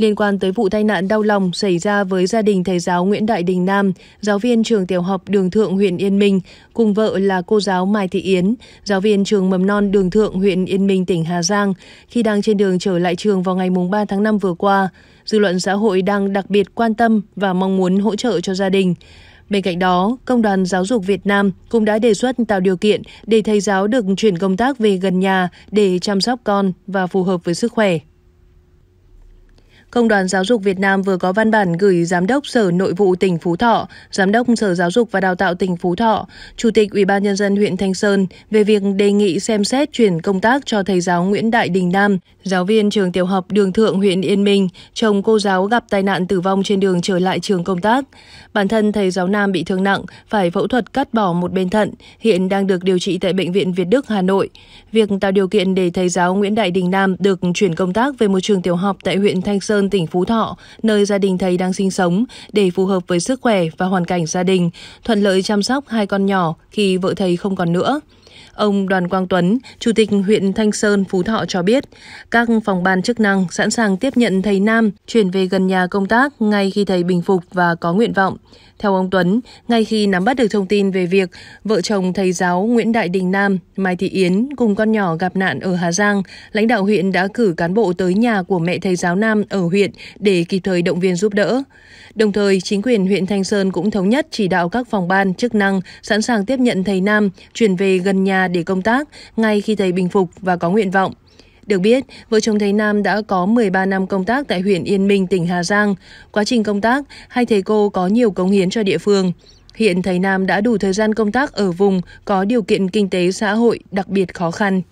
liên quan tới vụ tai nạn đau lòng xảy ra với gia đình thầy giáo Nguyễn Đại Đình Nam, giáo viên trường tiểu học Đường Thượng huyện Yên Minh, cùng vợ là cô giáo Mai Thị Yến, giáo viên trường mầm non Đường Thượng huyện Yên Minh tỉnh Hà Giang, khi đang trên đường trở lại trường vào ngày 3 tháng 5 vừa qua. Dư luận xã hội đang đặc biệt quan tâm và mong muốn hỗ trợ cho gia đình. Bên cạnh đó, Công đoàn Giáo dục Việt Nam cũng đã đề xuất tạo điều kiện để thầy giáo được chuyển công tác về gần nhà để chăm sóc con và phù hợp với sức khỏe. Công đoàn Giáo dục Việt Nam vừa có văn bản gửi Giám đốc Sở Nội vụ tỉnh Phú Thọ, Giám đốc Sở Giáo dục và Đào tạo tỉnh Phú Thọ, Chủ tịch Ủy ban Nhân dân huyện Thanh Sơn về việc đề nghị xem xét chuyển công tác cho thầy giáo Nguyễn Đại Đình Nam, giáo viên trường tiểu học Đường Thượng huyện Yên Minh, chồng cô giáo gặp tai nạn tử vong trên đường trở lại trường công tác. Bản thân thầy giáo Nam bị thương nặng, phải phẫu thuật cắt bỏ một bên thận, hiện đang được điều trị tại Bệnh viện Việt Đức, Hà Nội. Việc tạo điều kiện để thầy giáo Nguyễn Đại Đình Nam được chuyển công tác về một trường tiểu học tại huyện Thanh Sơn Sơn, tỉnh Phú Thọ, nơi gia đình thầy đang sinh sống, để phù hợp với sức khỏe và hoàn cảnh gia đình, thuận lợi chăm sóc hai con nhỏ khi vợ thầy không còn nữa. Ông Đoàn Quang Tuấn, Chủ tịch huyện Thanh Sơn, Phú Thọ cho biết, các phòng ban chức năng sẵn sàng tiếp nhận thầy Nam chuyển về gần nhà công tác ngay khi thầy bình phục và có nguyện vọng. Theo ông Tuấn, ngay khi nắm bắt được thông tin về việc vợ chồng thầy giáo Nguyễn Đại Đình Nam, Mai Thị Yến cùng con nhỏ gặp nạn ở Hà Giang, lãnh đạo huyện đã cử cán bộ tới nhà của mẹ thầy giáo Nam ở huyện để kịp thời động viên giúp đỡ. Đồng thời, chính quyền huyện Thanh Sơn cũng thống nhất chỉ đạo các phòng ban chức năng sẵn sàng tiếp nhận thầy Nam chuyển về gần nhà để công tác ngay khi thầy bình phục và có nguyện vọng. Được biết, vợ chồng thầy Nam đã có 13 năm công tác tại huyện Yên Minh, tỉnh Hà Giang. Quá trình công tác, hai thầy cô có nhiều cống hiến cho địa phương. Hiện thầy Nam đã đủ thời gian công tác ở vùng có điều kiện kinh tế xã hội đặc biệt khó khăn.